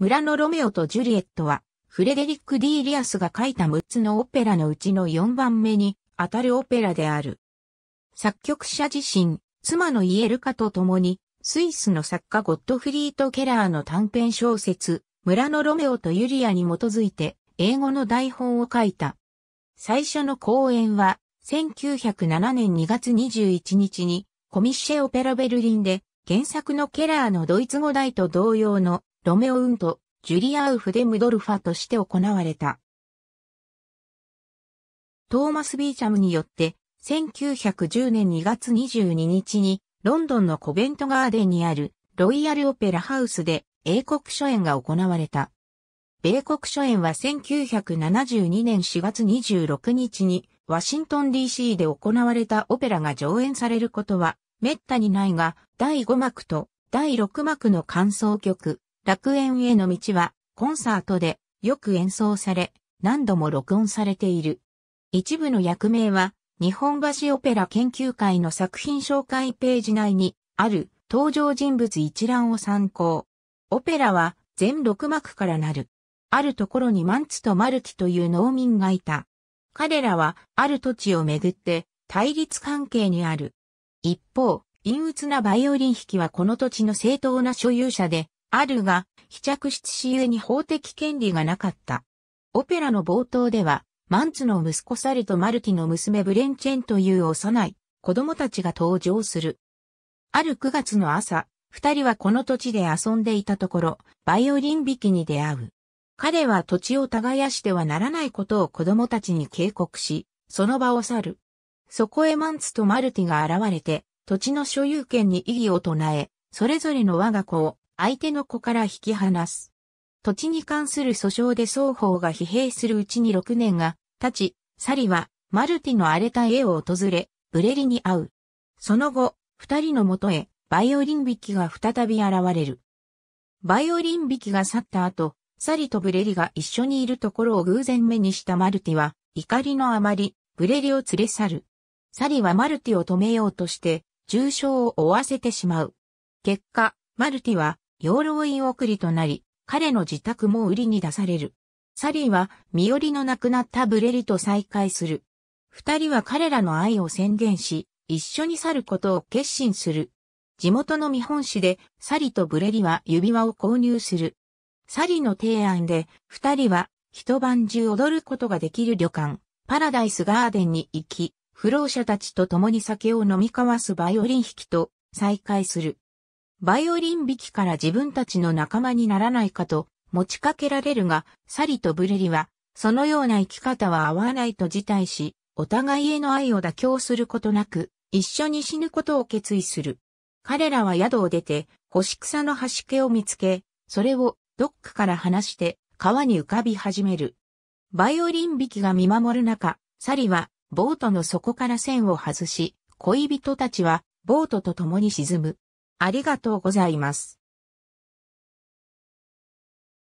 村のロメオとジュリエットは、フレデリック・ディー・リアスが書いた6つのオペラのうちの4番目に当たるオペラである。作曲者自身、妻のイエルカと共に、スイスの作家ゴッドフリート・ケラーの短編小説、村のロメオとユリアに基づいて、英語の台本を書いた。最初の公演は、1907年2月21日に、コミッシェ・オペラ・ベルリンで、原作のケラーのドイツ語台と同様のロメオ・ウント、ジュリア・ウフ・デムドルファとして行われた。トーマス・ビーチャムによって、1910年2月22日に、ロンドンのコベントガーデンにある、ロイヤル・オペラ・ハウスで、英国初演が行われた。米国初演は1972年4月26日に、ワシントン DC で行われたオペラが上演されることは、滅多にないが、第5幕と第6幕の感想曲、楽園への道は、コンサートでよく演奏され、何度も録音されている。一部の役名は、日本橋オペラ研究会の作品紹介ページ内にある登場人物一覧を参考。オペラは全6幕からなる。あるところにマンツとマルキという農民がいた。彼らはある土地をめぐって対立関係にある。一方、陰鬱なバイオリン弾きはこの土地の正当な所有者で、あるが、非着室しゆえに法的権利がなかった。オペラの冒頭では、マンツの息子サルとマルティの娘ブレンチェンという幼い子供たちが登場する。ある9月の朝、二人はこの土地で遊んでいたところ、バイオリン弾きに出会う。彼は土地を耕してはならないことを子供たちに警告し、その場を去る。そこへマンツとマルティが現れて、土地の所有権に異議を唱え、それぞれの我が子を相手の子から引き離す。土地に関する訴訟で双方が疲弊するうちに6年が経ち、サリはマルティの荒れた家を訪れ、ブレリに会う。その後、二人のもとへバイオリン弾きが再び現れる。バイオリン弾きが去った後、サリとブレリが一緒にいるところを偶然目にしたマルティは、怒りのあまり、ブレリを連れ去る。サリはマルティを止めようとして、重傷を負わせてしまう。結果、マルティは養老院送りとなり、彼の自宅も売りに出される。サリーは、身寄りの亡くなったブレリと再会する。二人は彼らの愛を宣言し、一緒に去ることを決心する。地元の見本市で、サリーとブレリは指輪を購入する。サリーの提案で、二人は、一晩中踊ることができる旅館、パラダイスガーデンに行き、不老者たちと共に酒を飲み交わすバイオリン弾きと再会する。バイオリン弾きから自分たちの仲間にならないかと持ちかけられるが、サリとブレリは、そのような生き方は合わないと辞退し、お互いへの愛を妥協することなく、一緒に死ぬことを決意する。彼らは宿を出て、星草の端気を見つけ、それをドックから離して川に浮かび始める。バイオリン弾きが見守る中、サリはボートの底から線を外し、恋人たちはボートと共に沈む。ありがとうございます。